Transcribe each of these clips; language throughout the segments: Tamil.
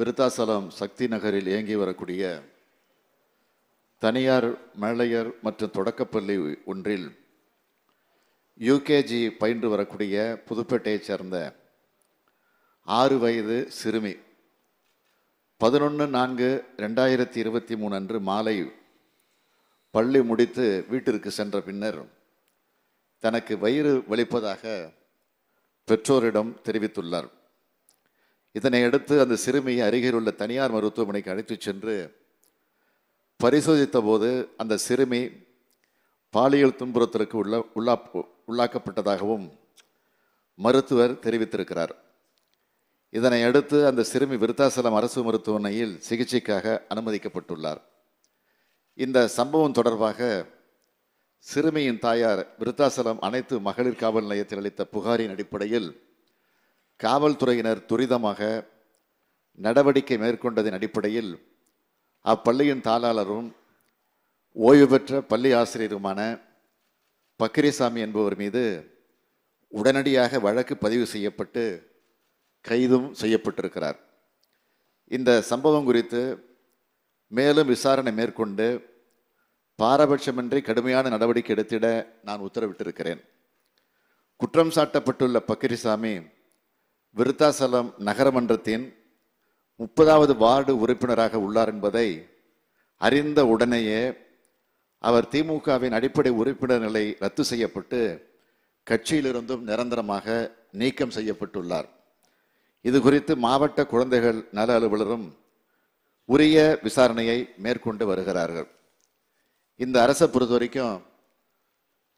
விருத்தாசலம் சக்தி நகரில் இயங்கி வரக்கூடிய தனியார் மேலையர் மற்றும் தொடக்கப்பள்ளி ஒன்றில் யூகேஜி பயின்று வரக்கூடிய புதுப்பேட்டையைச் சேர்ந்த ஆறு வயது சிறுமி பதினொன்று நான்கு ரெண்டாயிரத்தி இருபத்தி மூணு அன்று மாலை பள்ளி முடித்து வீட்டிற்கு சென்ற பின்னர் தனக்கு வயிறு வலிப்பதாக பெற்றோரிடம் தெரிவித்துள்ளார் இதனை அடுத்து அந்த சிறுமியை அருகில் உள்ள தனியார் மருத்துவமனைக்கு அழைத்து சென்று பரிசோதித்த போது அந்த சிறுமி பாலியல் துன்புறுத்தலுக்கு உள்ள உள்ளா உள்ளாக்கப்பட்டதாகவும் மருத்துவர் தெரிவித்திருக்கிறார் இதனை அடுத்து அந்த சிறுமி விருத்தாசலம் அரசு மருத்துவமனையில் சிகிச்சைக்காக அனுமதிக்கப்பட்டுள்ளார் இந்த சம்பவம் தொடர்பாக சிறுமியின் தாயார் விருத்தாசலம் அனைத்து மகளிர் காவல் நிலையத்தில் அளித்த புகாரின் அடிப்படையில் காவல்துறையினர் துரிதமாக நடவடிக்கை மேற்கொண்டதின் அடிப்படையில் அப்பள்ளியின் தாளாளரும் ஓய்வு பெற்ற பள்ளி ஆசிரியருமான பக்கிரிசாமி என்பவர் மீது உடனடியாக வழக்கு பதிவு செய்யப்பட்டு கைதும் செய்யப்பட்டிருக்கிறார் இந்த சம்பவம் குறித்து மேலும் விசாரணை மேற்கொண்டு பாரபட்சமின்றி கடுமையான நடவடிக்கை எடுத்திட நான் உத்தரவிட்டிருக்கிறேன் குற்றம் சாட்டப்பட்டுள்ள பக்கிரிசாமி விருத்தாசலம் நகரமன்றத்தின் முப்பதாவது வார்டு உறுப்பினராக உள்ளார் என்பதை அறிந்த உடனேயே அவர் திமுகவின் அடிப்படை உறுப்பினர் நிலை ரத்து செய்யப்பட்டு கட்சியிலிருந்தும் நிரந்தரமாக நீக்கம் செய்யப்பட்டுள்ளார் இது குறித்து மாவட்ட குழந்தைகள் நல அலுவலரும் உரிய விசாரணையை மேற்கொண்டு வருகிறார்கள் இந்த அரசை பொறுத்த வரைக்கும்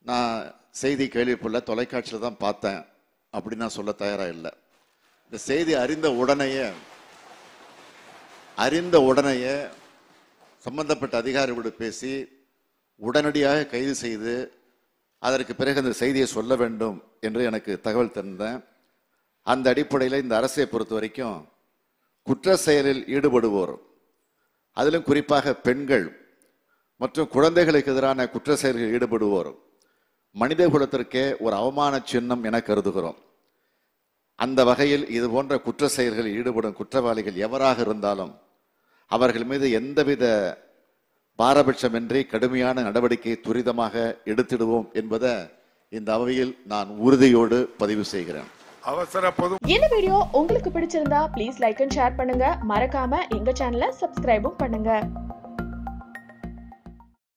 நான் செய்தி கேள்விப்படல தொலைக்காட்சியில் தான் பார்த்தேன் அப்படின்னு நான் சொல்ல தயாராக இல்லை இந்த செய்தி அறிந்த உடனேயே அறிந்த உடனேயே சம்பந்தப்பட்ட அதிகாரிகளோடு பேசி உடனடியாக கைது செய்து அதற்கு பிறகு அந்த செய்தியை சொல்ல வேண்டும் என்று எனக்கு தகவல் தந்தேன் அந்த அடிப்படையில் இந்த அரசை பொறுத்த வரைக்கும் குற்ற செயலில் ஈடுபடுவோர் அதிலும் குறிப்பாக பெண்கள் மற்றும் குழந்தைகளுக்கு எதிரான குற்ற செயல்கள் ஈடுபடுவோர் மனித குலத்திற்கே ஒரு அவமான சின்னம் என கருதுகிறோம் அந்த வகையில் இது போன்ற குற்ற செயல்களில் ஈடுபடும் குற்றவாளிகள் எவராக இருந்தாலும் அவர்கள் மீது எந்தவித பாரபட்சமின்றி கடுமையான நடவடிக்கை துரிதமாக எடுத்திடுவோம் என்பதை இந்த அவையில் நான் உறுதியோடு பதிவு செய்கிறேன் அவசர பொது இந்த வீடியோ உங்களுக்கு பிடிச்சிருந்தா ப்ளீஸ் லைக் அண்ட் ஷேர் பண்ணுங்க மறக்காம எங்க சேனலை சப்ஸ்கிரைபும் பண்ணுங்க